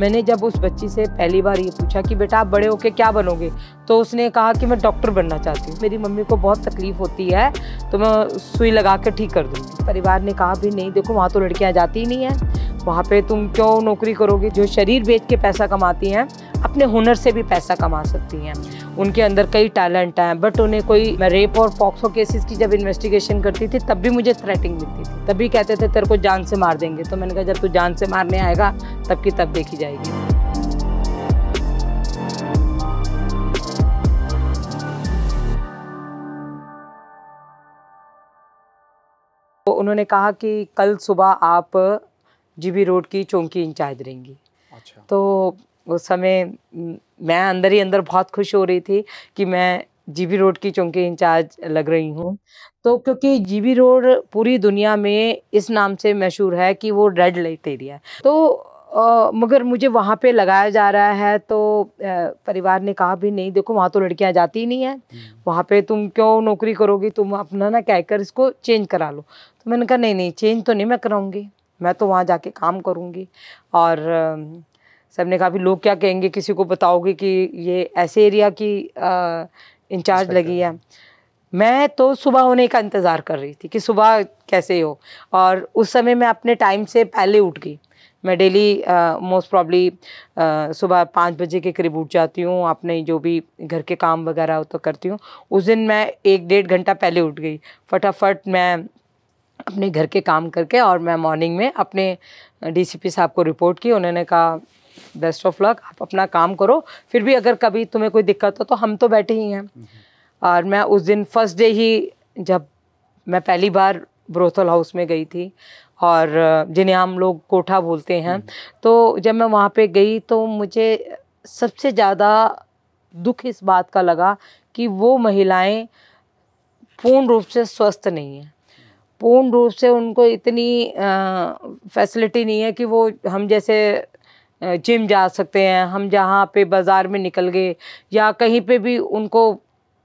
मैंने जब उस बच्ची से पहली बार ये पूछा कि बेटा आप बड़े होके क्या बनोगे तो उसने कहा कि मैं डॉक्टर बनना चाहती हूँ मेरी मम्मी को बहुत तकलीफ होती है तो मैं सुई लगा कर ठीक कर दूँगी परिवार ने कहा भी नहीं देखो वहाँ तो लड़कियाँ जाती ही नहीं हैं वहाँ पे तुम क्यों नौकरी करोगे जो शरीर बेच के पैसा कमाती हैं अपने हुनर से भी पैसा कमा सकती हैं उनके अंदर कई टैलेंट हैं बट उन्हें कोई रेप और पॉक्सो केसेस की जब इन्वेस्टिगेशन करती थी तब भी मुझे थ्रेटिंग मिलती थी तभी कहते थे तेरे को जान से मार देंगे तो मैंने कहा जब तू जान से मारने आएगा तब की तब देखी जाएगी तो उन्होंने कहा कि कल सुबह आप जीबी रोड की चौकी इंचार्ज रहेंगी अच्छा। तो उस समय मैं अंदर ही अंदर बहुत खुश हो रही थी कि मैं जीबी रोड की चौकी इंचार्ज लग रही हूँ तो क्योंकि जीबी रोड पूरी दुनिया में इस नाम से मशहूर है कि वो रेड लाइट एरिया है तो आ, मगर मुझे वहाँ पे लगाया जा रहा है तो आ, परिवार ने कहा भी नहीं देखो वहाँ तो लड़कियाँ जाती ही नहीं हैं हम्म। वहाँ पे तुम क्यों नौकरी करोगी तुम अपना ना कहकर इसको चेंज करा लो तो मैंने कहा नहीं नहीं चेंज तो नहीं मैं कराऊँगी मैं तो वहाँ जाके काम करूँगी और सब ने कहा भी लोग क्या कहेंगे किसी को बताओगे कि ये ऐसे एरिया की इंचार्ज लगी है मैं तो सुबह होने का इंतज़ार कर रही थी कि सुबह कैसे हो और उस समय मैं अपने टाइम से पहले उठ गई मैं डेली मोस्ट प्रॉब्ली सुबह पाँच बजे के करीब उठ जाती हूँ अपने जो भी घर के काम वगैरह हो तो करती हूँ उस दिन मैं एक डेढ़ घंटा पहले उठ गई फटाफट मैं अपने घर के काम करके और मैं मॉर्निंग में अपने डीसीपी साहब को रिपोर्ट की उन्होंने कहा बेस्ट ऑफ लक आप अपना काम करो फिर भी अगर कभी तुम्हें कोई दिक्कत हो तो हम तो बैठे ही हैं हम्म। और मैं उस दिन फर्स्ट डे ही जब मैं पहली बार ब्रोथल हाउस में गई थी और जिन्हें हम लोग कोठा बोलते हैं हम्म। तो जब मैं वहाँ पे गई तो मुझे सबसे ज़्यादा दुख इस बात का लगा कि वो महिलाएं पूर्ण रूप से स्वस्थ नहीं हैं पूर्ण रूप से उनको इतनी फैसिलिटी नहीं है कि वो हम जैसे जिम जा सकते हैं हम जहाँ पे बाज़ार में निकल गए या कहीं पे भी उनको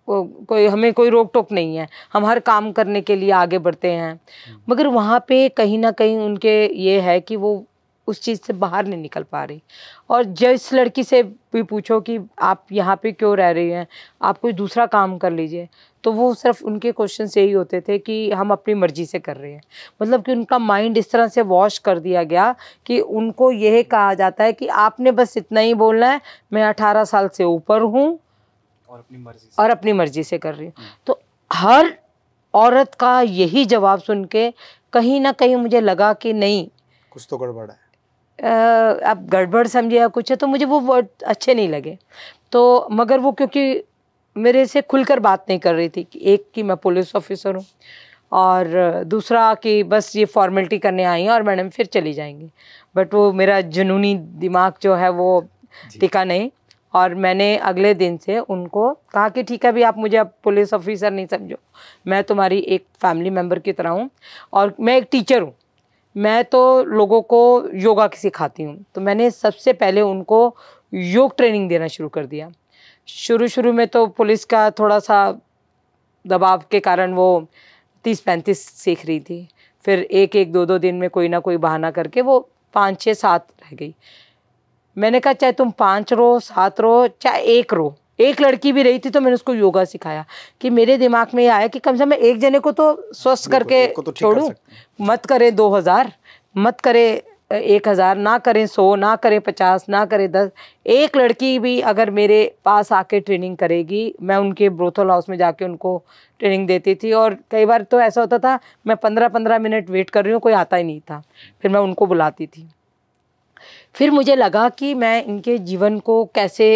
कोई हमें कोई रोक टोक नहीं है हम हर काम करने के लिए आगे बढ़ते हैं मगर वहाँ पे कहीं ना कहीं उनके ये है कि वो उस चीज़ से बाहर नहीं निकल पा रही और जिस लड़की से भी पूछो कि आप यहाँ पे क्यों रह रही हैं आप कोई दूसरा काम कर लीजिए तो वो सिर्फ उनके क्वेश्चन यही होते थे कि हम अपनी मर्जी से कर रहे हैं मतलब कि उनका माइंड इस तरह से वॉश कर दिया गया कि उनको यह कहा जाता है कि आपने बस इतना ही बोलना है मैं अठारह साल से ऊपर हूँ और अपनी मर्जी और अपनी मर्जी से कर रही हूँ तो हर औरत का यही जवाब सुन के कहीं ना कहीं मुझे लगा कि नहीं कुछ तो गड़बड़ है आप गड़बड़ समझे या कुछ है तो मुझे वो वर्ड अच्छे नहीं लगे तो मगर वो क्योंकि मेरे से खुलकर बात नहीं कर रही थी कि एक कि मैं पुलिस ऑफिसर हूँ और दूसरा कि बस ये फॉर्मेलिटी करने आई हैं और मैडम फिर चली जाएंगी बट वो मेरा जुनूनी दिमाग जो है वो टिका नहीं और मैंने अगले दिन से उनको कहा कि ठीक है भी आप मुझे अब पुलिस ऑफिसर नहीं समझो मैं तुम्हारी एक फैमिली मेम्बर की तरह हूँ और मैं एक टीचर हूँ मैं तो लोगों को योगा की सिखाती हूँ तो मैंने सबसे पहले उनको योग ट्रेनिंग देना शुरू कर दिया शुरू शुरू में तो पुलिस का थोड़ा सा दबाव के कारण वो तीस पैंतीस सीख रही थी फिर एक एक दो दो दिन में कोई ना कोई बहाना करके वो पाँच छः सात रह गई मैंने कहा चाहे तुम पाँच रो सात रो चाहे एक रो एक लड़की भी रही थी तो मैंने उसको योगा सिखाया कि मेरे दिमाग में ये आया कि कम से कम मैं एक जने को तो स्वस्थ करके तो छोड़ूं कर मत करें दो हज़ार मत करें एक हज़ार ना करें सौ ना करें पचास ना करें दस एक लड़की भी अगर मेरे पास आके ट्रेनिंग करेगी मैं उनके ब्रोथल हाउस में जाके उनको ट्रेनिंग देती थी और कई बार तो ऐसा होता था मैं पंद्रह पंद्रह मिनट वेट कर रही हूँ कोई आता ही नहीं था फिर मैं उनको बुलाती थी फिर मुझे लगा कि मैं इनके जीवन को कैसे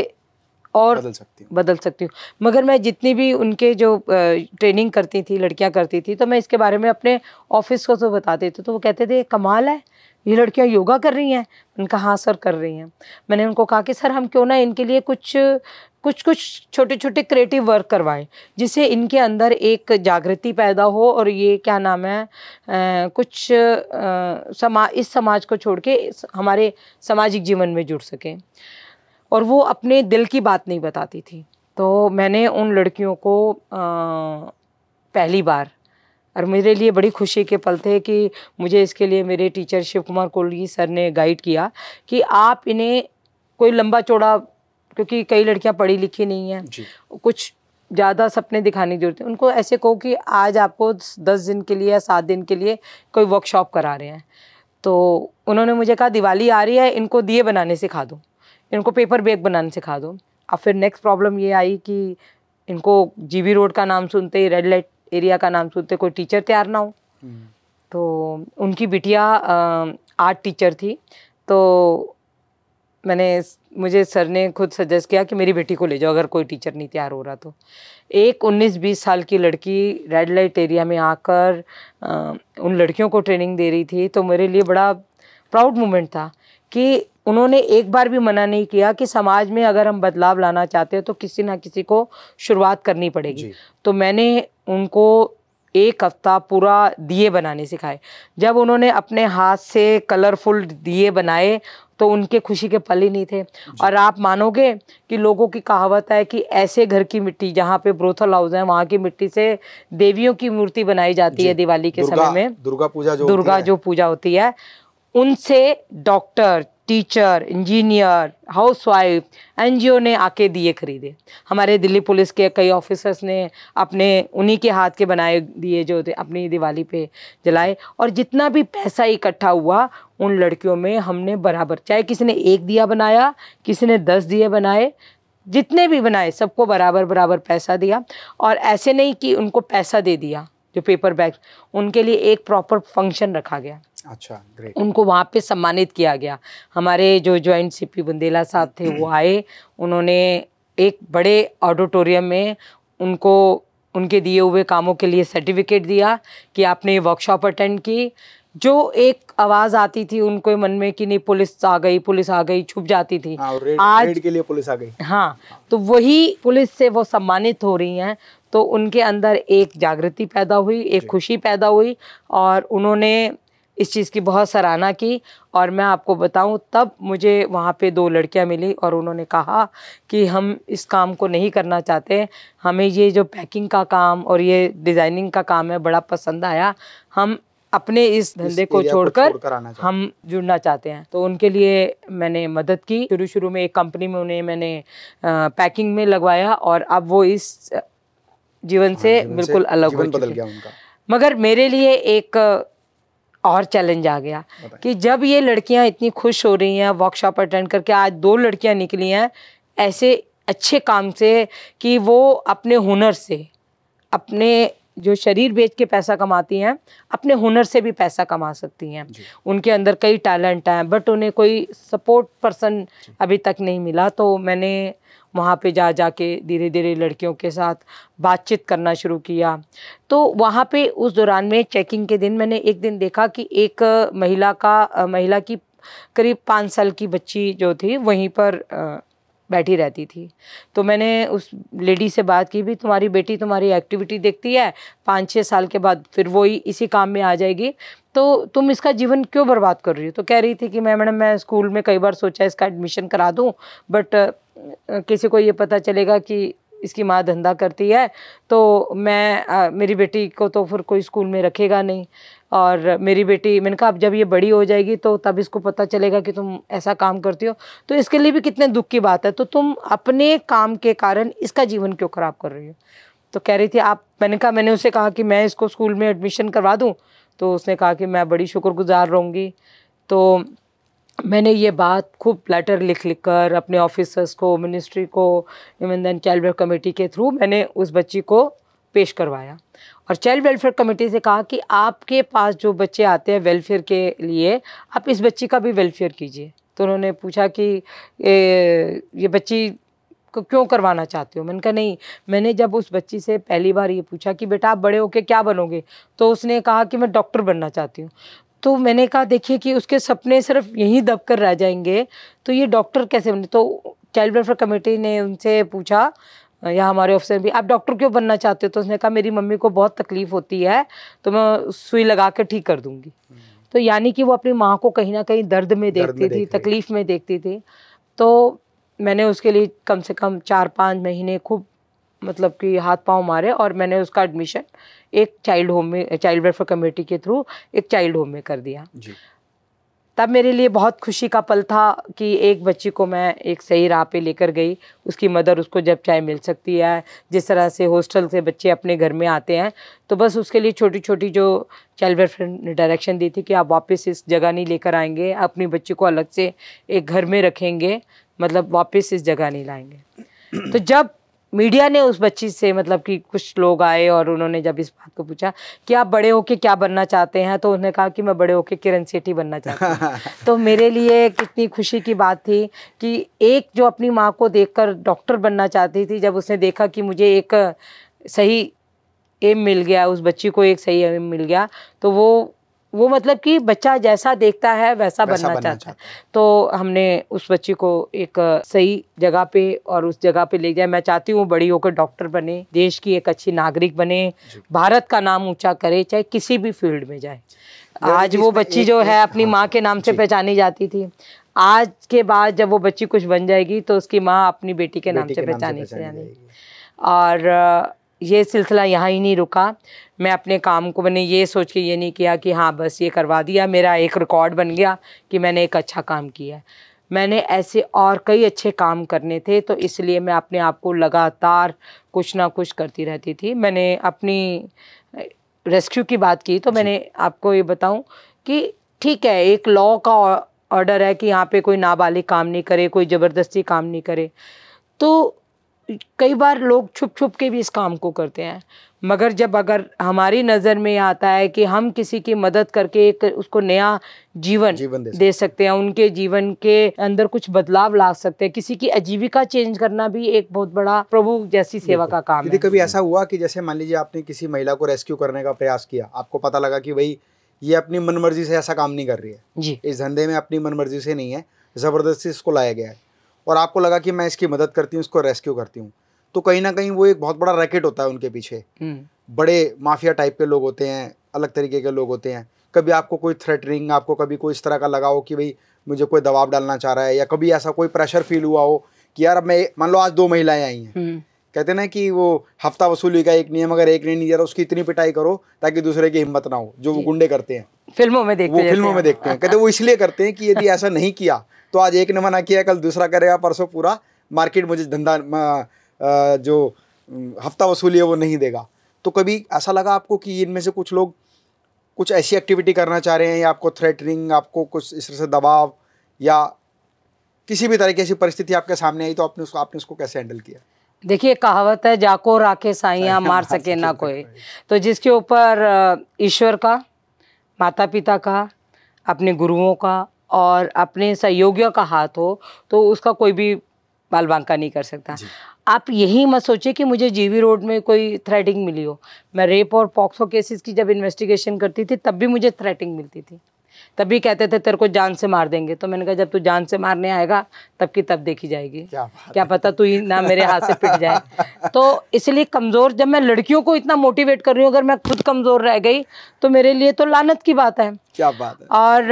और बदल सकती हूँ बदल सकती हूँ मगर मैं जितनी भी उनके जो ट्रेनिंग करती थी लड़कियाँ करती थी तो मैं इसके बारे में अपने ऑफिस को तो बताते थे तो वो कहते थे कमाल है ये लड़कियाँ योगा कर रही हैं उनका हाँ सर कर रही हैं मैंने उनको कहा कि सर हम क्यों ना इनके लिए कुछ कुछ कुछ छोटे छोटे क्रिएटिव वर्क करवाएं जिससे इनके अंदर एक जागृति पैदा हो और ये क्या नाम है आ, कुछ आ, समा इस समाज को छोड़ के हमारे सामाजिक जीवन में जुड़ सकें और वो अपने दिल की बात नहीं बताती थी तो मैंने उन लड़कियों को आ, पहली बार और मेरे लिए बड़ी खुशी के पल थे कि मुझे इसके लिए मेरे टीचर शिव कुमार कोहली सर ने गाइड किया कि आप इन्हें कोई लंबा चौड़ा क्योंकि कई लड़कियां पढ़ी लिखी नहीं हैं कुछ ज़्यादा सपने दिखाने की जरूरत है उनको ऐसे कहो कि आज आपको दस दिन के लिए या सात दिन के लिए कोई वर्कशॉप करा रहे हैं तो उन्होंने मुझे कहा दिवाली आ रही है इनको दिए बनाने सिखा दो इनको पेपर बैग बनाना सिखा दो अब फिर नेक्स्ट प्रॉब्लम ये आई कि इनको जीबी रोड का नाम सुनते ही रेड लाइट एरिया का नाम सुनते कोई टीचर तैयार ना हो हम्म। तो उनकी बिटिया आर्ट टीचर थी तो मैंने मुझे सर ने खुद सजेस्ट किया कि मेरी बेटी को ले जाओ अगर कोई टीचर नहीं तैयार हो रहा तो एक 19-20 साल की लड़की रेड लाइट एरिया में आकर उन लड़कियों को ट्रेनिंग दे रही थी तो मेरे लिए बड़ा प्राउड मोमेंट था कि उन्होंने एक बार भी मना नहीं किया कि समाज में अगर हम बदलाव लाना चाहते हैं तो किसी ना किसी को शुरुआत करनी पड़ेगी तो मैंने उनको एक हफ्ता पूरा दिए बनाने सिखाए जब उन्होंने अपने हाथ से कलरफुल दिए बनाए तो उनके खुशी के पल ही नहीं थे और आप मानोगे कि लोगों की कहावत है कि ऐसे घर की मिट्टी जहाँ पे ब्रोथल हाउस है वहाँ की मिट्टी से देवियों की मूर्ति बनाई जाती है दिवाली के समय में दुर्गा पूजा जो दुर्गा जो पूजा होती है उनसे doctor teacher engineer housewife NGO ने आके दिए खरीदे हमारे दिल्ली पुलिस के कई ऑफिसर्स ने अपने उन्हीं के हाथ के बनाए दिए जो थे अपनी दिवाली पे जलाए और जितना भी पैसा इकट्ठा हुआ उन लड़कियों में हमने बराबर चाहे किसी ने एक दिया बनाया किसी ने दस दिए बनाए जितने भी बनाए सबको बराबर बराबर पैसा दिया और ऐसे नहीं कि उनको पैसा दे दिया जो पेपर बैग उनके लिए एक प्रॉपर फंक्शन रखा गया अच्छा ग्रेट उनको वहाँ पे सम्मानित किया गया हमारे जो ज्वाइंट सीपी बुंदेला साहब थे वो आए उन्होंने एक बड़े ऑडिटोरियम में उनको उनके दिए हुए कामों के लिए सर्टिफिकेट दिया कि आपने ये वर्कशॉप अटेंड की जो एक आवाज आती थी उनको मन में कि नहीं पुलिस आ गई पुलिस आ गई छुप जाती थी आ, हाँ, रेड, आज रेड के लिए पुलिस आ गई हाँ तो वही पुलिस से वो सम्मानित हो रही हैं तो उनके अंदर एक जागृति पैदा हुई एक खुशी पैदा हुई और उन्होंने इस चीज़ की बहुत सराहना की और मैं आपको बताऊं तब मुझे वहाँ पे दो लड़कियाँ मिली और उन्होंने कहा कि हम इस काम को नहीं करना चाहते हमें ये जो पैकिंग का काम और ये डिज़ाइनिंग का काम है बड़ा पसंद आया हम अपने इस धंधे को छोड़कर छोड़ हम जुड़ना चाहते हैं तो उनके लिए मैंने मदद की शुरू शुरू में एक कंपनी में उन्हें मैंने पैकिंग में लगवाया और अब वो इस हाँ, जीवन से बिल्कुल अलग हो गया उनका मगर मेरे लिए एक और चैलेंज आ गया कि जब ये लड़कियां इतनी खुश हो रही हैं वर्कशॉप अटेंड करके आज दो लड़कियां निकली हैं ऐसे अच्छे काम से कि वो अपने हुनर से अपने जो शरीर बेच के पैसा कमाती हैं अपने हुनर से भी पैसा कमा सकती हैं उनके अंदर कई टैलेंट हैं बट उन्हें कोई सपोर्ट पर्सन अभी तक नहीं मिला तो मैंने वहाँ पे जा जा के धीरे धीरे लड़कियों के साथ बातचीत करना शुरू किया तो वहाँ पे उस दौरान में चेकिंग के दिन मैंने एक दिन देखा कि एक महिला का महिला की करीब पाँच साल की बच्ची जो थी वहीं पर बैठी रहती थी तो मैंने उस लेडी से बात की भी तुम्हारी बेटी तुम्हारी एक्टिविटी देखती है पाँच छः साल के बाद फिर वही इसी काम में आ जाएगी तो तुम इसका जीवन क्यों बर्बाद कर रही हो तो कह रही थी कि मैं मैडम मैं स्कूल में कई बार सोचा इसका एडमिशन करा दूँ बट किसी को ये पता चलेगा कि इसकी माँ धंधा करती है तो मैं आ, मेरी बेटी को तो फिर कोई स्कूल में रखेगा नहीं और मेरी बेटी मैंने कहा अब जब ये बड़ी हो जाएगी तो तब इसको पता चलेगा कि तुम ऐसा काम करती हो तो इसके लिए भी कितने दुख की बात है तो तुम अपने काम के कारण इसका जीवन क्यों ख़राब कर रही हो तो कह रही थी आप मैंने कहा मैंने उसे कहा कि मैं इसको स्कूल में एडमिशन करवा दूँ तो उसने कहा कि मैं बड़ी शुक्रगुजार रहूँगी तो मैंने ये बात खूब लेटर लिख लिख कर अपने ऑफिसर्स को मिनिस्ट्री को even then child welfare committee के थ्रू मैंने उस बच्ची को पेश करवाया और चाइल्ड वेलफेयर कमेटी से कहा कि आपके पास जो बच्चे आते हैं वेलफेयर के लिए आप इस बच्ची का भी वेलफेयर कीजिए तो उन्होंने पूछा कि ए, ये बच्ची को क्यों करवाना चाहते हो मैंने कहा नहीं मैंने जब उस बच्ची से पहली बार ये पूछा कि बेटा आप बड़े होके क्या बनोगे तो उसने कहा कि मैं डॉक्टर बनना चाहती हूँ तो मैंने कहा देखिए कि उसके सपने सिर्फ यहीं दब कर रह जाएंगे तो ये डॉक्टर कैसे बने तो चाइल्ड वेलफेयर कमेटी ने उनसे पूछा या हमारे ऑफिसर भी आप डॉक्टर क्यों बनना चाहते हो तो उसने कहा मेरी मम्मी को बहुत तकलीफ़ होती है तो मैं सुई लगा के ठीक कर दूंगी हम्म। तो यानी कि वो अपनी माँ को कहीं ना कहीं दर्द में देखती थी तकलीफ़ में देखती थी तो मैंने उसके लिए कम से कम चार पाँच महीने खूब मतलब कि हाथ पांव मारे और मैंने उसका एडमिशन एक चाइल्ड होम में चाइल्ड वेलफेयर कमेटी के थ्रू एक चाइल्ड होम में कर दिया जी। तब मेरे लिए बहुत खुशी का पल था कि एक बच्ची को मैं एक सही राह पे लेकर गई उसकी मदर उसको जब चाय मिल सकती है जिस तरह से हॉस्टल से बच्चे अपने घर में आते हैं तो बस उसके लिए छोटी छोटी जो चाइल्ड वेलफेयर ने डायरेक्शन दी थी कि आप वापस इस जगह नहीं लेकर आएंगे अपनी बच्ची को अलग से एक घर में रखेंगे मतलब वापस इस जगह नहीं लाएंगे तो जब मीडिया ने उस बच्ची से मतलब कि कुछ लोग आए और उन्होंने जब इस बात को पूछा कि आप बड़े होके क्या बनना चाहते हैं तो उन्होंने कहा कि मैं बड़े होके किरण सेठी बनना चाहता हूँ तो मेरे लिए कितनी खुशी की बात थी कि एक जो अपनी माँ को देखकर डॉक्टर बनना चाहती थी जब उसने देखा कि मुझे एक सही एम मिल गया उस बच्ची को एक सही एम मिल गया तो वो वो मतलब कि बच्चा जैसा देखता है वैसा, वैसा बनना, बनना चाहता है तो हमने उस बच्चे को एक सही जगह पे और उस जगह पे ले जाए मैं चाहती हूँ बड़ी होकर डॉक्टर बने देश की एक अच्छी नागरिक बने भारत का नाम ऊंचा करे चाहे किसी भी फील्ड में जाए आज वो बच्ची जो है अपनी हाँ, माँ के नाम से पहचानी जाती थी आज के बाद जब वो बच्ची कुछ बन जाएगी तो उसकी माँ अपनी बेटी के नाम से पहचानी जाएगी और ये सिलसिला यहाँ ही नहीं रुका मैं अपने काम को मैंने ये सोच के ये नहीं किया कि हाँ बस ये करवा दिया मेरा एक रिकॉर्ड बन गया कि मैंने एक अच्छा काम किया मैंने ऐसे और कई अच्छे काम करने थे तो इसलिए मैं अपने आप को लगातार कुछ ना कुछ करती रहती थी मैंने अपनी रेस्क्यू की बात की तो मैंने आपको ये बताऊँ कि ठीक है एक लॉ का ऑर्डर है कि यहाँ पे कोई नाबालिग काम नहीं करे कोई ज़बरदस्ती काम नहीं करे तो कई बार लोग छुप छुप के भी इस काम को करते हैं मगर जब अगर हमारी नज़र में आता है कि हम किसी की मदद करके एक उसको नया जीवन, जीवन दे, सकते दे सकते हैं उनके जीवन के अंदर कुछ बदलाव ला सकते हैं किसी की आजीविका चेंज करना भी एक बहुत बड़ा प्रभु जैसी सेवा का काम है कभी ऐसा हुआ कि जैसे मान लीजिए आपने किसी महिला को रेस्क्यू करने का प्रयास किया आपको पता लगा कि भाई ये अपनी मनमर्जी से ऐसा काम नहीं कर रही है जी इस धंधे में अपनी मनमर्जी से नहीं है ज़बरदस्ती इसको लाया गया है और आपको लगा कि मैं इसकी मदद करती हूँ इसको रेस्क्यू करती हूँ तो कहीं ना कहीं वो एक बहुत बड़ा रैकेट होता है उनके पीछे हम्म। बड़े माफिया टाइप के लोग होते हैं अलग तरीके के लोग होते हैं कभी आपको कोई थ्रेटरिंग आपको कभी कोई इस तरह का लगा हो कि भाई मुझे कोई दबाव डालना चाह रहा है या कभी ऐसा कोई प्रेशर फील हुआ हो कि यार मैं मान लो आज दो महिलाएं आई हैं हम्म। कहते ना कि वो हफ्ता वसूली का एक नियम अगर एक ने नहीं दिया तो उसकी इतनी पिटाई करो ताकि दूसरे की हिम्मत ना हो जो वो गुंडे करते हैं फिल्मों में देखते वो फिल्मों में देखते हैं कहते वो इसलिए करते हैं कि यदि ऐसा नहीं किया तो आज एक ने मना किया कल दूसरा करेगा परसों पूरा मार्केट मुझे धंधा जो हफ्ता वसूली है वो नहीं देगा तो कभी ऐसा लगा आपको कि इनमें से कुछ लोग कुछ ऐसी एक्टिविटी करना चाह रहे हैं या आपको थ्रेटनिंग आपको कुछ इस तरह से दबाव या किसी भी तरह की ऐसी परिस्थिति आपके सामने आई तो आपने उसको आपने उसको कैसे हैंडल किया देखिए कहावत है जाको राखे साइया मार सके ना कोई तो जिसके ऊपर ईश्वर का माता पिता का अपने गुरुओं का और अपने सहयोगियों का हाथ हो तो उसका कोई भी बाल बांका नहीं कर सकता आप यही मत सोचिए कि मुझे जीवी रोड में कोई थ्रेटिंग मिली हो मैं रेप और पॉक्सो केसेस की जब इन्वेस्टिगेशन करती थी तब भी मुझे थ्रेटिंग मिलती थी तभी कहते थे तेरे को जान से मार देंगे तो मैंने कहा जब तू जान से मारने आएगा तब की तब देखी जाएगी क्या, क्या पता तू ही ना मेरे हाथ से पिट जाए तो इसलिए कमज़ोर जब मैं लड़कियों को इतना मोटिवेट कर रही हूँ अगर मैं खुद कमज़ोर रह गई तो मेरे लिए तो लानत की बात है क्या बात है और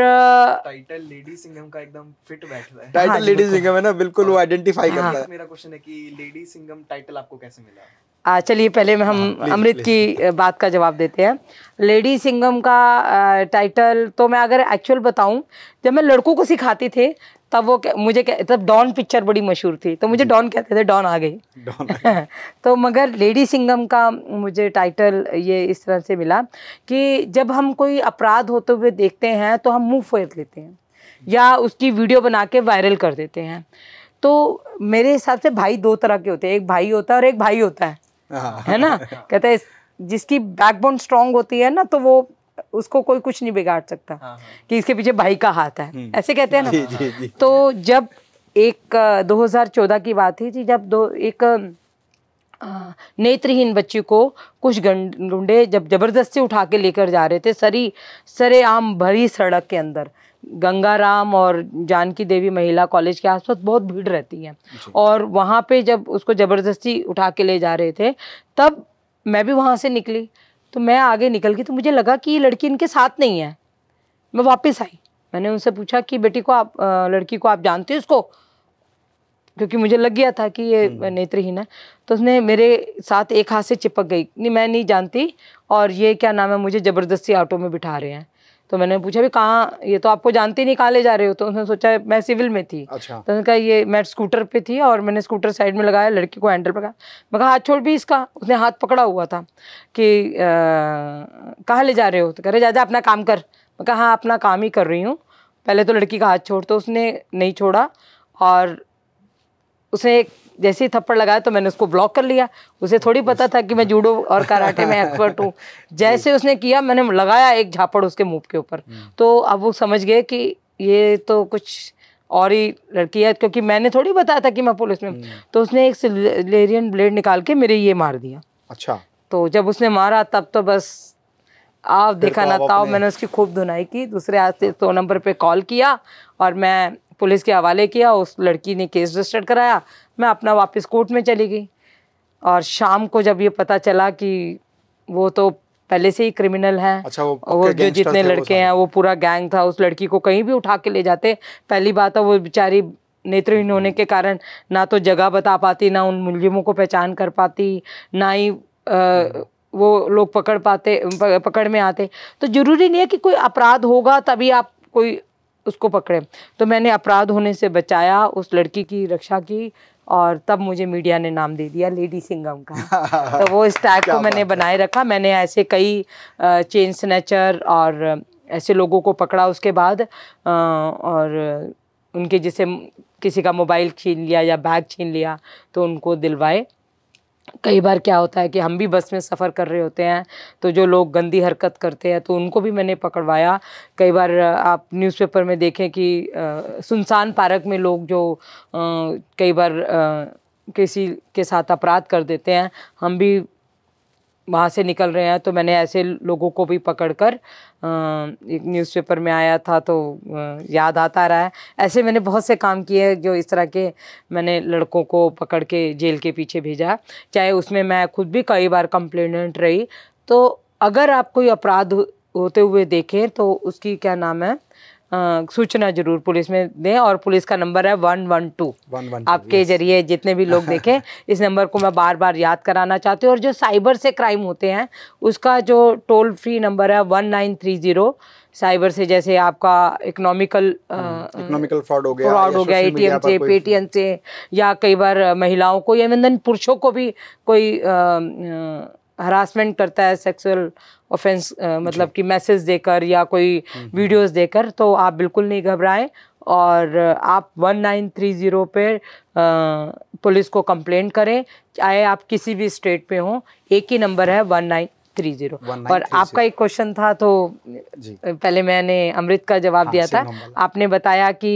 टाइटल लेडी सिंगम का एकदम फिट रहा है टाइटल लेडी सिंगम है ना बिल्कुल वो आइडेंटिफाई हाँ। करता हाँ। है मेरा क्वेश्चन है कि लेडी सिंगम टाइटल आपको कैसे मिला चलिए पहले में हम हाँ, अमृत की बात का जवाब देते हैं लेडी सिंगम का टाइटल तो मैं अगर एक्चुअल बताऊं जब मैं लड़कों को सिखाती थी तब वो मुझे तब डॉन पिक्चर बड़ी मशहूर थी तो मुझे डॉन कहते थे डॉन आ गई तो मगर लेडी सिंगम का मुझे टाइटल ये इस तरह से मिला कि जब हम कोई अपराध होते हुए देखते हैं तो हम मुंह फेर लेते हैं या उसकी वीडियो बना के वायरल कर देते हैं तो मेरे हिसाब से भाई दो तरह के होते हैं एक भाई होता है और एक भाई होता है हाँ। है ना कहते हैं जिसकी बैकबोन स्ट्रांग होती है ना तो वो उसको कोई कुछ नहीं बिगाड़ सकता हाँ, हाँ। कि इसके पीछे भाई का हाथ है हम्म। ऐसे कहते हैं ना जी, जी, जी. तो जब एक 2014 की बात थी जब दो एक नेत्रहीन बच्ची को कुछ गुंडे जब जबरदस्ती उठा के लेकर जा रहे थे सरी सरे आम भरी सड़क के अंदर गंगाराम और जानकी देवी महिला कॉलेज के आसपास बहुत भीड़ रहती है और वहाँ पे जब उसको ज़बरदस्ती उठा के ले जा रहे थे तब मैं भी वहाँ से निकली तो मैं आगे निकल गई तो मुझे लगा कि ये लड़की इनके साथ नहीं है मैं वापस आई मैंने उनसे पूछा कि बेटी को आप लड़की को आप जानते हो उसको क्योंकि मुझे लग गया था कि ये हम्म। नेत्रहीन है तो उसने मेरे साथ एक हाथ से चिपक गई नहीं मैं नहीं जानती और ये क्या नाम है मुझे ज़बरदस्ती ऑटो में बिठा रहे हैं तो मैंने पूछा भी कहाँ ये तो आपको जानते नहीं कहाँ ले जा रहे हो तो उसने सोचा मैं सिविल में थी अच्छा तो कहा ये मैं स्कूटर पे थी और मैंने स्कूटर साइड में लगाया लड़की को हैंडल पकड़ा मैं कहा हाथ छोड़ भी इसका उसने हाथ पकड़ा हुआ था कि कहाँ ले जा रहे हो तो कह रहे जा अपना काम कर मैं कहा हाँ अपना काम ही कर रही हूँ पहले तो लड़की का हाथ छोड़ तो उसने नहीं छोड़ा और उसने एक जैसे ही थप्पड़ लगाया तो मैंने उसको ब्लॉक कर लिया उसे थोड़ी पता था कि मैं जूडो और कराटे में एक्सपर्ट हूँ जैसे उसने किया मैंने लगाया एक झापड़ उसके मुंह के ऊपर hmm. तो अब वो समझ गए कि ये तो कुछ और ही लड़की है क्योंकि मैंने थोड़ी बताया था कि मैं पुलिस में hmm. तो उसने एक सिलेरियन ब्लेड निकाल के मेरे ये मार दिया अच्छा तो जब उसने मारा तब तो बस आप देखा तो ना ताओ मैंने उसकी खूब धुनाई की दूसरे हाथ से सौ नंबर पे कॉल किया और मैं पुलिस के हवाले किया उस लड़की ने केस रजिस्टर कराया मैं अपना वापस कोर्ट में चली गई और शाम को जब ये पता चला कि वो तो पहले से ही क्रिमिनल हैं अच्छा, वो, वो जो जितने लड़के हैं वो पूरा गैंग था उस लड़की को कहीं भी उठा के ले जाते पहली बात है तो वो बेचारी नेत्रहीन होने के कारण ना तो जगह बता पाती ना उन मुलजिमों को पहचान कर पाती ना ही आ, वो लोग पकड़ पाते पकड़ में आते तो ज़रूरी नहीं है कि कोई अपराध होगा तभी आप कोई उसको पकड़े तो मैंने अपराध होने से बचाया उस लड़की की रक्षा की और तब मुझे मीडिया ने नाम दे दिया लेडी सिंगम का तो वो इस टैग को मैंने बनाए रखा मैंने ऐसे कई चेन स्नेचर और ऐसे लोगों को पकड़ा उसके बाद और उनके जैसे किसी का मोबाइल छीन लिया या बैग छीन लिया तो उनको दिलवाए कई बार क्या होता है कि हम भी बस में सफ़र कर रहे होते हैं तो जो लोग गंदी हरकत करते हैं तो उनको भी मैंने पकड़वाया कई बार आप न्यूज़पेपर में देखें कि सुनसान पार्क में लोग जो कई बार किसी के साथ अपराध कर देते हैं हम भी वहाँ से निकल रहे हैं तो मैंने ऐसे लोगों को भी पकड़कर एक न्यूज़पेपर में आया था तो याद आता रहा है ऐसे मैंने बहुत से काम किए जो इस तरह के मैंने लड़कों को पकड़ के जेल के पीछे भेजा चाहे उसमें मैं खुद भी कई बार कंप्लेनेंट रही तो अगर आप कोई अपराध होते हुए देखें तो उसकी क्या नाम है सूचना जरूर पुलिस में दें और पुलिस का नंबर है वन वन टू आपके जरिए जितने भी लोग देखें इस नंबर को मैं बार बार याद कराना चाहती हूँ और जो साइबर से क्राइम होते हैं उसका जो टोल फ्री नंबर है one nine three zero cyber से जैसे आपका इकोनॉमिकल हम्म, इकोनॉमिकल फ्रॉड हो गया फ्रॉड हो गया एटीएम से पेटीएम से या कई बार महिलाओं को या इवन पुरुषों को भी कोई हरासमेंट करता है सेक्सुअल ऑफेंस uh, मतलब कि मैसेज देकर या कोई वीडियोस हम्म, हम्म। देकर तो आप बिल्कुल नहीं घबराएं और आप 1930 पे uh, पुलिस को कंप्लेंट करें चाहे आप किसी भी स्टेट पे हों एक ही नंबर है वन नाइन थ्री जीरो और आपका एक क्वेश्चन था तो पहले मैंने अमृत का जवाब हाँ, दिया था आपने बताया कि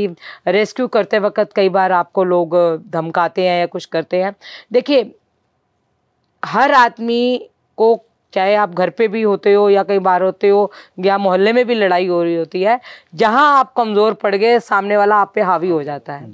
रेस्क्यू करते वक्त कई बार आपको लोग धमकाते हैं या कुछ करते हैं देखिए हर आदमी को चाहे आप घर पे भी होते हो या कहीं बाहर होते हो या मोहल्ले में भी लड़ाई हो रही होती है जहाँ आप कमज़ोर पड़ गए सामने वाला आप पे हावी हो जाता है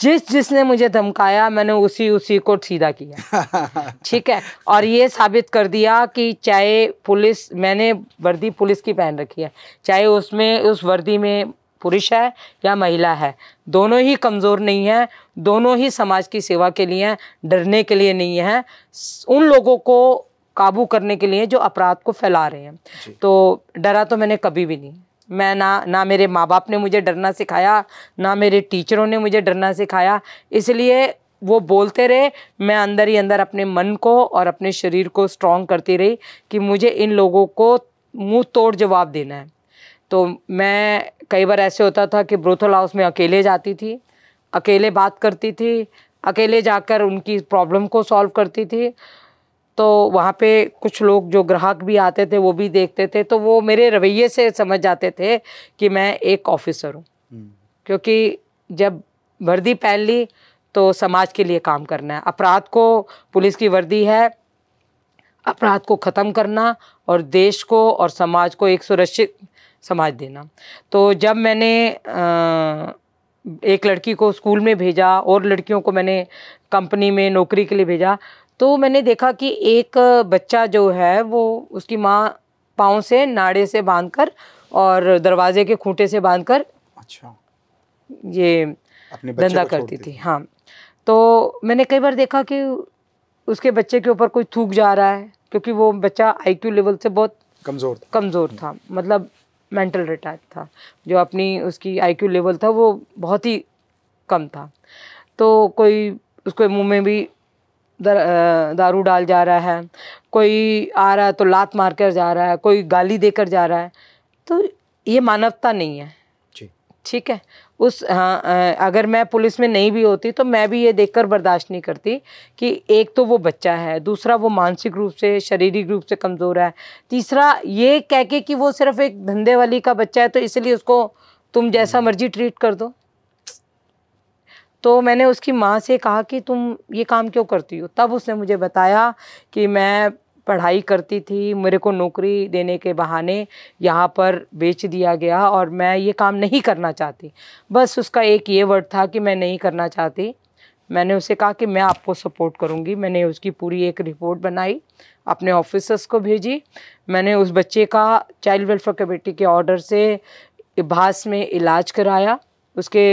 जिस जिसने मुझे धमकाया मैंने उसी उसी को सीधा किया ठीक है और ये साबित कर दिया कि चाहे पुलिस मैंने वर्दी पुलिस की पहन रखी है चाहे उसमें उस वर्दी में पुरुष है या महिला है दोनों ही कमज़ोर नहीं है दोनों ही समाज की सेवा के लिए हैं डरने के लिए नहीं हैं उन लोगों को काबू करने के लिए जो अपराध को फैला रहे हैं तो डरा तो मैंने कभी भी नहीं मैं ना ना मेरे माँ बाप ने मुझे डरना सिखाया ना मेरे टीचरों ने मुझे डरना सिखाया इसलिए वो बोलते रहे मैं अंदर ही अंदर अपने मन को और अपने शरीर को स्ट्रॉन्ग करती रही कि मुझे इन लोगों को मुंह तोड़ जवाब देना है तो मैं कई बार ऐसे होता था कि ब्रोथल हाउस में अकेले जाती थी अकेले बात करती थी अकेले जाकर उनकी प्रॉब्लम को सॉल्व करती थी तो वहाँ पे कुछ लोग जो ग्राहक भी आते थे वो भी देखते थे तो वो मेरे रवैये से समझ जाते थे कि मैं एक ऑफिसर हूँ हम्म। क्योंकि जब वर्दी पहन ली तो समाज के लिए काम करना है अपराध को पुलिस की वर्दी है अपराध को ख़त्म करना और देश को और समाज को एक सुरक्षित समाज देना तो जब मैंने एक लड़की को स्कूल में भेजा और लड़कियों को मैंने कंपनी में नौकरी के लिए भेजा तो मैंने देखा कि एक बच्चा जो है वो उसकी माँ पाँव से नाड़े से बांधकर और दरवाजे के खूंटे से बांधकर अच्छा ये धंधा करती थी हाँ तो मैंने कई बार देखा कि उसके बच्चे के ऊपर कोई थूक जा रहा है क्योंकि वो बच्चा आईक्यू लेवल से बहुत कमज़ोर था कमज़ोर था हम्म। मतलब मेंटल रिटायर्ड था जो अपनी उसकी आईक्यू लेवल था वो बहुत ही कम था तो कोई उसके मुंह में भी दारू डाल जा रहा है कोई आ रहा है तो लात मार कर जा रहा है कोई गाली देकर जा रहा है तो ये मानवता नहीं है ठीक है उस हाँ अगर मैं पुलिस में नहीं भी होती तो मैं भी ये देखकर बर्दाश्त नहीं करती कि एक तो वो बच्चा है दूसरा वो मानसिक रूप से शारीरिक रूप से कमज़ोर है तीसरा ये कह के कि वो सिर्फ एक धंधे वाली का बच्चा है तो इसलिए उसको तुम जैसा हम्म। मर्जी ट्रीट कर दो तो मैंने उसकी माँ से कहा कि तुम ये काम क्यों करती हो तब उसने मुझे बताया कि मैं पढ़ाई करती थी मेरे को नौकरी देने के बहाने यहाँ पर बेच दिया गया और मैं ये काम नहीं करना चाहती बस उसका एक ये वर्ड था कि मैं नहीं करना चाहती मैंने उसे कहा कि मैं आपको सपोर्ट करूँगी मैंने उसकी पूरी एक रिपोर्ट बनाई अपने ऑफिसर्स को भेजी मैंने उस बच्चे का चाइल्ड वेलफेयर कमेटी के ऑर्डर से भास में इलाज कराया उसके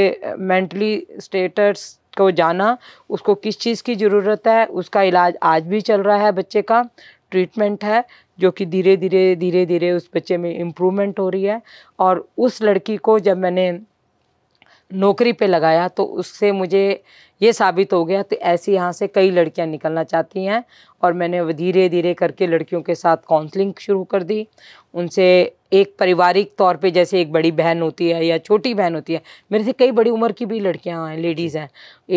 मेंटली स्टेटस को जाना उसको किस चीज़ की ज़रूरत है उसका इलाज आज भी चल रहा है बच्चे का ट्रीटमेंट है जो कि धीरे धीरे धीरे धीरे उस बच्चे में इम्प्रूवमेंट हो रही है और उस लड़की को जब मैंने नौकरी पे लगाया तो उससे मुझे ये साबित हो गया तो ऐसी यहाँ से कई लड़कियाँ निकलना चाहती हैं और मैंने धीरे धीरे करके लड़कियों के साथ काउंसलिंग शुरू कर दी उनसे एक पारिवारिक तौर पे जैसे एक बड़ी बहन होती है या छोटी बहन होती है मेरे से कई बड़ी उम्र की भी लड़कियां हैं लेडीज़ हैं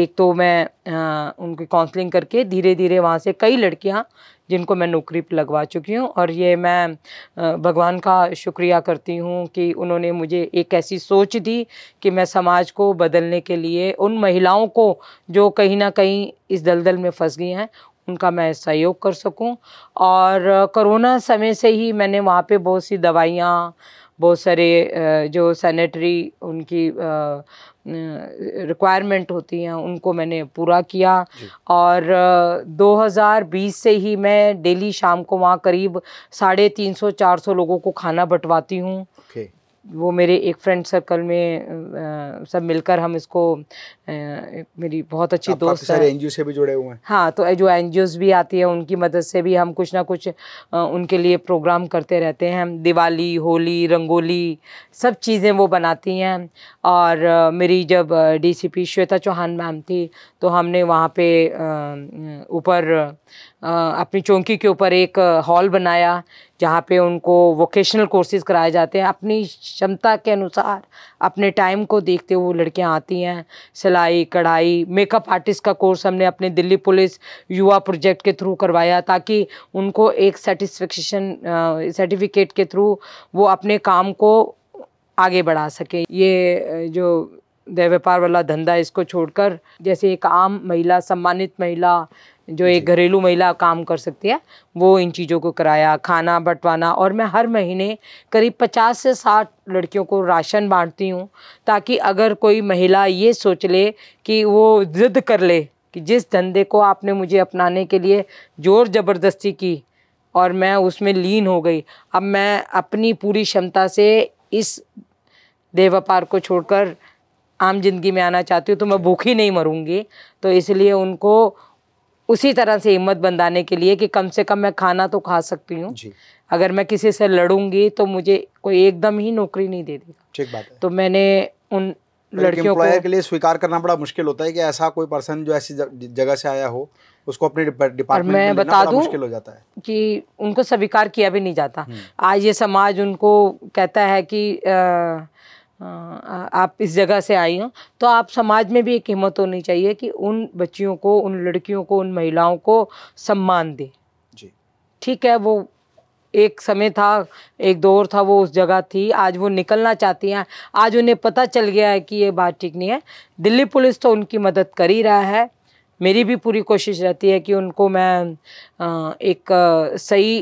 एक तो मैं आ, उनकी काउंसलिंग करके धीरे धीरे वहाँ से कई लड़कियां जिनको मैं नौकरी पर लगवा चुकी हूँ और ये मैं भगवान का शुक्रिया करती हूँ कि उन्होंने मुझे एक ऐसी सोच दी कि मैं समाज को बदलने के लिए उन महिलाओं को जो कहीं ना कहीं इस दलदल में फंस गई हैं उनका मैं सहयोग कर सकूं और कोरोना समय से ही मैंने वहाँ पे बहुत सी दवाइयाँ बहुत सारे जो सैनिटरी उनकी रिक्वायरमेंट होती हैं उनको मैंने पूरा किया और 2020 से ही मैं डेली शाम को वहाँ करीब साढ़े तीन सौ चार सौ लोगों को खाना बंटवाती हूँ वो मेरे एक फ्रेंड सर्कल में आ, सब मिलकर हम इसको आ, मेरी बहुत अच्छी दोस्त है एनजीओ से भी जुड़े हुए हैं हाँ तो जो एन भी आती है उनकी मदद से भी हम कुछ ना कुछ आ, उनके लिए प्रोग्राम करते रहते हैं दिवाली होली रंगोली सब चीज़ें वो बनाती हैं और आ, मेरी जब डीसीपी श्वेता चौहान मैम थी तो हमने वहाँ पे ऊपर अपनी चौकी के ऊपर एक हॉल बनाया जहाँ पे उनको वोकेशनल कोर्सेज कराए जाते हैं अपनी क्षमता के अनुसार अपने टाइम को देखते हुए लड़कियाँ आती हैं सिलाई कढ़ाई मेकअप आर्टिस्ट का कोर्स हमने अपने दिल्ली पुलिस युवा प्रोजेक्ट के थ्रू करवाया ताकि उनको एक सेटिस्फेक्शन सर्टिफिकेट के थ्रू वो अपने काम को आगे बढ़ा सके ये जो व्यापार वाला धंधा इसको छोड़कर जैसे एक आम महिला सम्मानित महिला जो एक घरेलू महिला काम कर सकती है वो इन चीज़ों को कराया खाना बंटवाना और मैं हर महीने करीब पचास से साठ लड़कियों को राशन बांटती हूँ ताकि अगर कोई महिला ये सोच ले कि वो ज़िद कर ले कि जिस धंधे को आपने मुझे अपनाने के लिए ज़ोर ज़बरदस्ती की और मैं उसमें लीन हो गई अब मैं अपनी पूरी क्षमता से इस देह व्यापार को छोड़कर आम जिंदगी में आना चाहती हूँ तो मैं भूखी नहीं मरूंगी तो इसलिए उनको उसी तरह से हिम्मत बंधाने के लिए कि कम से कम मैं खाना तो खा सकती हूँ अगर मैं किसी से लड़ूंगी तो मुझे कोई एकदम ही नौकरी नहीं दे देगा ठीक बात है तो मैंने उन मतलब लड़कियों को के लिए स्वीकार करना बड़ा मुश्किल होता है कि ऐसा कोई पर्सन जो ऐसी जगह से आया हो उसको अपने डिपार्टमेंट में बता दूं मुश्किल हो जाता है कि उनको स्वीकार किया भी नहीं जाता हम्म। आज ये समाज उनको कहता है कि आ, हाँ, आप इस जगह से आई हो तो आप समाज में भी एक हिम्मत होनी चाहिए कि उन बच्चियों को उन लड़कियों को उन महिलाओं को सम्मान दें ठीक है वो एक समय था एक दौर था वो उस जगह थी आज वो निकलना चाहती हैं आज उन्हें पता चल गया है कि ये बात ठीक नहीं है दिल्ली पुलिस तो उनकी मदद कर ही रहा है मेरी भी पूरी कोशिश रहती है कि उनको मैं एक सही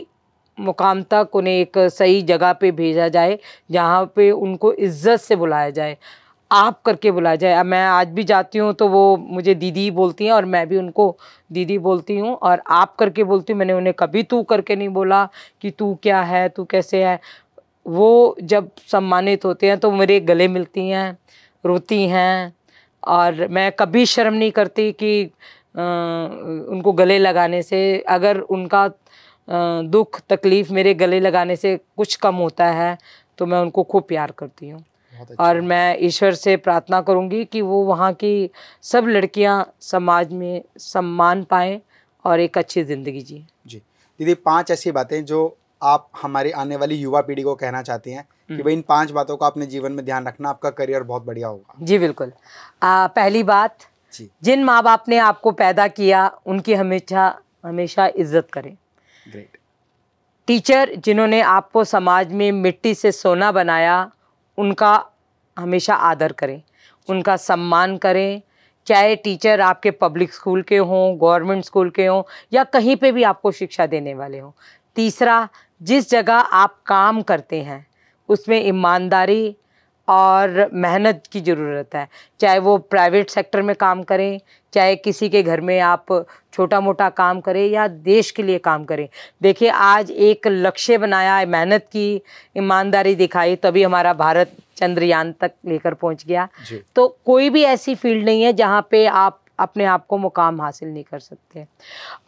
मुकाम तक उन्हें एक सही जगह पे भेजा जाए जहाँ पे उनको इज्जत से बुलाया जाए आप करके बुलाया जाए मैं आज भी जाती हूँ तो वो मुझे दीदी बोलती हैं और मैं भी उनको दीदी बोलती हूँ और आप करके बोलती हूँ मैंने उन्हें कभी तू करके नहीं बोला कि तू क्या है तू कैसे है वो जब सम्मानित होते हैं तो मेरे गले मिलती हैं रोती हैं और मैं कभी शर्म नहीं करती कि आ, उनको गले लगाने से अगर उनका दुख तकलीफ़ मेरे गले लगाने से कुछ कम होता है तो मैं उनको खूब प्यार करती हूँ अच्छा। और मैं ईश्वर से प्रार्थना करूँगी कि वो वहाँ की सब लड़कियाँ समाज में सम्मान पाएँ और एक अच्छी ज़िंदगी जी जी दीदी पांच ऐसी बातें जो आप हमारी आने वाली युवा पीढ़ी को कहना चाहती हैं कि हम्म। भाई इन पांच बातों का अपने जीवन में ध्यान रखना आपका करियर बहुत बढ़िया होगा जी बिल्कुल आ, पहली बात जिन माँ बाप ने आपको पैदा किया उनकी हमेशा हमेशा इज्जत करें ग्रेट टीचर जिन्होंने आपको समाज में मिट्टी से सोना बनाया उनका हमेशा आदर करें उनका सम्मान करें चाहे टीचर आपके पब्लिक स्कूल के हों गवर्नमेंट स्कूल के हों या कहीं पे भी आपको शिक्षा देने वाले हों तीसरा जिस जगह आप काम करते हैं उसमें ईमानदारी और मेहनत की ज़रूरत है चाहे वो प्राइवेट सेक्टर में काम करें चाहे किसी के घर में आप छोटा मोटा काम करें या देश के लिए काम करें देखिए आज एक लक्ष्य बनाया मेहनत की ईमानदारी दिखाई तभी हमारा भारत चंद्रयान तक लेकर पहुंच गया तो कोई भी ऐसी फील्ड नहीं है जहाँ पे आप अपने आप को मुकाम हासिल नहीं कर सकते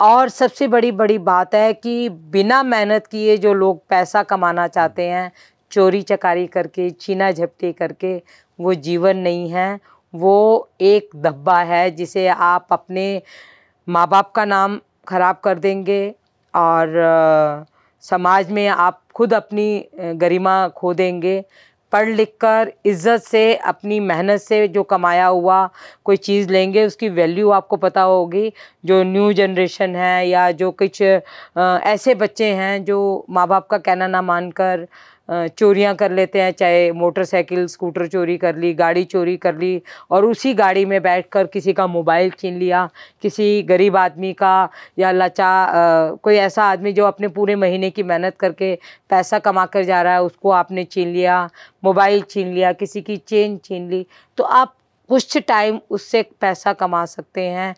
और सबसे बड़ी बड़ी बात है कि बिना मेहनत किए जो लोग पैसा कमाना चाहते हैं चोरी चकारी करके छीना झपटी करके वो जीवन नहीं है वो एक धब्बा है जिसे आप अपने माँ बाप का नाम खराब कर देंगे और समाज में आप खुद अपनी गरिमा खो देंगे पढ़ लिख कर इज़्ज़त से अपनी मेहनत से जो कमाया हुआ कोई चीज़ लेंगे उसकी वैल्यू आपको पता होगी जो न्यू जनरेशन है या जो कुछ ऐसे बच्चे हैं जो माँ बाप का कहना ना मानकर चोरियां कर लेते हैं चाहे मोटरसाइकिल स्कूटर चोरी कर ली गाड़ी चोरी कर ली और उसी गाड़ी में बैठकर किसी का मोबाइल छीन लिया किसी गरीब आदमी का या लाचा कोई ऐसा आदमी जो अपने पूरे महीने की मेहनत करके पैसा कमा कर जा रहा है उसको आपने छीन लिया मोबाइल छीन लिया किसी की चेन छीन ली तो आप कुछ टाइम उससे पैसा कमा सकते हैं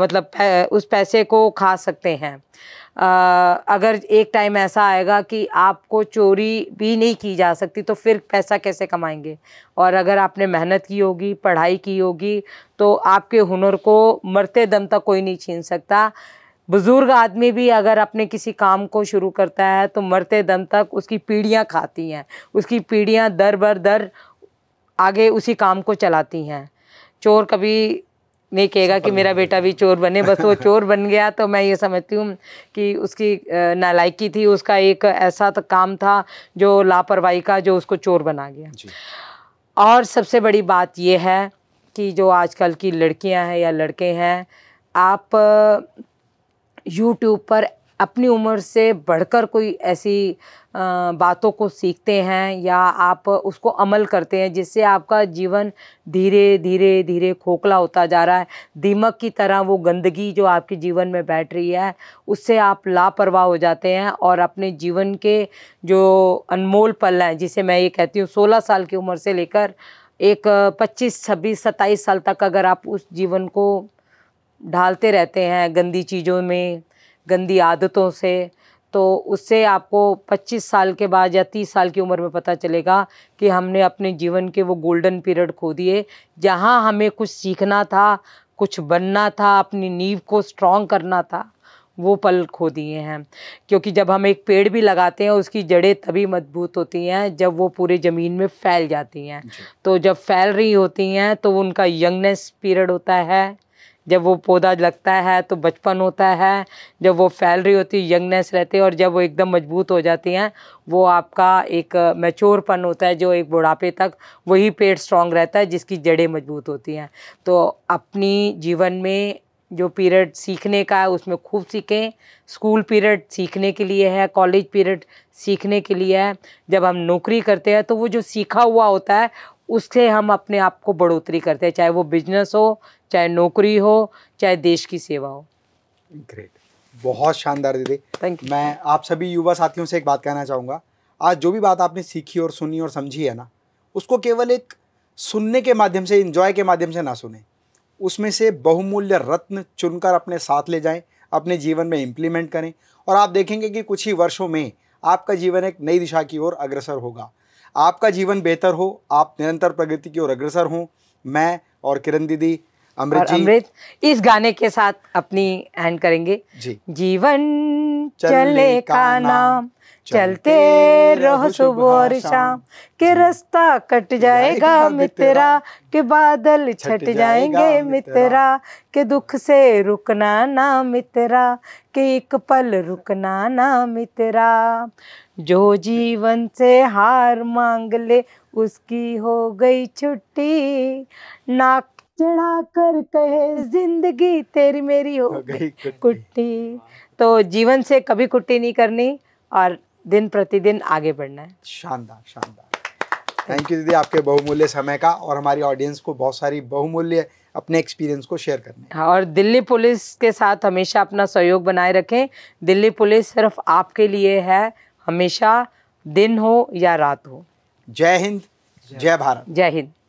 मतलब उस पैसे को खा सकते हैं अगर एक टाइम ऐसा आएगा कि आपको चोरी भी नहीं की जा सकती तो फिर पैसा कैसे कमाएंगे और अगर आपने मेहनत की होगी पढ़ाई की होगी तो आपके हुनर को मरते दम तक कोई नहीं छीन सकता बुज़ुर्ग आदमी भी अगर अपने किसी काम को शुरू करता है तो मरते दम तक उसकी पीढ़ियाँ खाती हैं उसकी पीढ़ियाँ दर बर दर आगे उसी काम को चलाती हैं चोर कभी नहीं कहेगा कि मेरा बेटा भी चोर बने बस वो चोर बन गया तो मैं ये समझती हूँ कि उसकी नालायकी थी उसका एक ऐसा काम था जो लापरवाही का जो उसको चोर बना गया और सबसे बड़ी बात यह है कि जो आजकल की लड़कियां हैं या लड़के हैं आप यूट्यूब पर अपनी उम्र से बढ़कर कोई ऐसी बातों को सीखते हैं या आप उसको अमल करते हैं जिससे आपका जीवन धीरे धीरे धीरे खोखला होता जा रहा है दीमक की तरह वो गंदगी जो आपके जीवन में बैठ रही है उससे आप लापरवाह हो जाते हैं और अपने जीवन के जो अनमोल पल हैं जिसे मैं ये कहती हूँ सोलह साल की उम्र से लेकर एक पच्चीस छब्बीस सत्ताईस साल तक अगर आप उस जीवन को ढालते रहते हैं गंदी चीज़ों में गंदी आदतों से तो उससे आपको 25 साल के बाद या 30 साल की उम्र में पता चलेगा कि हमने अपने जीवन के वो गोल्डन पीरियड खो दिए जहाँ हमें कुछ सीखना था कुछ बनना था अपनी नींव को स्ट्रॉन्ग करना था वो पल खो दिए हैं क्योंकि जब हम एक पेड़ भी लगाते हैं उसकी जड़ें तभी मजबूत होती हैं जब वो पूरे ज़मीन में फैल जाती हैं तो जब फैल रही होती हैं तो उनका यंगनेस पीरियड होता है जब वो पौधा लगता है तो बचपन होता है जब वो फैल रही होती है यंगनेस रहती है और जब वो एकदम मजबूत हो जाती हैं वो आपका एक मेचोरपन होता है जो एक बुढ़ापे तक वही पेड़ स्ट्रांग रहता है जिसकी जड़ें मजबूत होती हैं तो अपनी जीवन में जो पीरियड सीखने का है उसमें खूब सीखें स्कूल पीरियड सीखने के लिए है कॉलेज पीरियड सीखने के लिए है जब हम नौकरी करते हैं तो वो जो सीखा हुआ होता है उससे हम अपने आप को बढ़ोतरी करते हैं चाहे वो बिजनेस हो चाहे नौकरी हो चाहे देश की सेवा हो ग्रेट बहुत शानदार दीदी थैंक यू मैं आप सभी युवा साथियों से एक बात कहना चाहूँगा आज जो भी बात आपने सीखी और सुनी और समझी है ना उसको केवल एक सुनने के माध्यम से इन्जॉय के माध्यम से ना सुने उसमें से बहुमूल्य रत्न चुनकर अपने साथ ले जाएं अपने जीवन में इम्प्लीमेंट करें और आप देखेंगे कि कुछ ही वर्षों में आपका जीवन एक नई दिशा की ओर अग्रसर होगा आपका जीवन बेहतर हो आप निरंतर प्रगति की ओर अग्रसर हो मैं और किरण दीदी अमृत अमृत इस गाने के साथ अपनी एंड करेंगे जी जीवन चलने का नाम चलते रहो सुबह और शाम के रास्ता कट जाएगा मित्रा के बादल छट जाएंगे मित्रा के दुख से रुकना ना मित्रा के एक पल रुकना ना मित्रा जो जीवन से हार मांग ले उसकी हो गई छुट्टी नाक चढ़ा कर कहे जिंदगी तेरी मेरी हो गई कुट्टी तो जीवन से कभी कुट्टी नहीं करनी और दिन प्रतिदिन आगे बढ़ना है शानदार शानदार थैंक यू दीदी आपके बहुमूल्य समय का और हमारी ऑडियंस को बहुत सारी बहुमूल्य अपने एक्सपीरियंस को शेयर करने हाँ और दिल्ली पुलिस के साथ हमेशा अपना सहयोग बनाए रखें दिल्ली पुलिस सिर्फ आपके लिए है हमेशा दिन हो या रात हो जय हिंद जय भारत जय हिंद